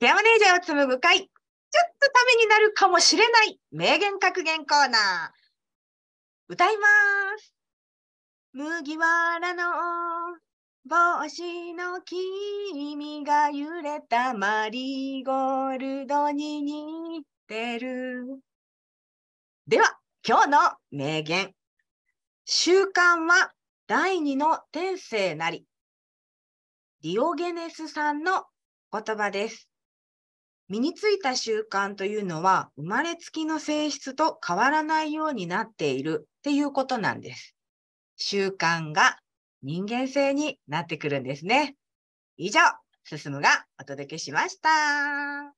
ケアマネージャーを紡ぐ会、ちょっとためになるかもしれない名言格言コーナー。歌います。麦わらの帽子の君が揺れたマリーゴールドに似てる。では、今日の名言。習慣は第二の天性なり。ディオゲネスさんの言葉です。身についた習慣というのは生まれつきの性質と変わらないようになっているっていうことなんです。習慣が人間性になってくるんですね。以上、進むがお届けしました。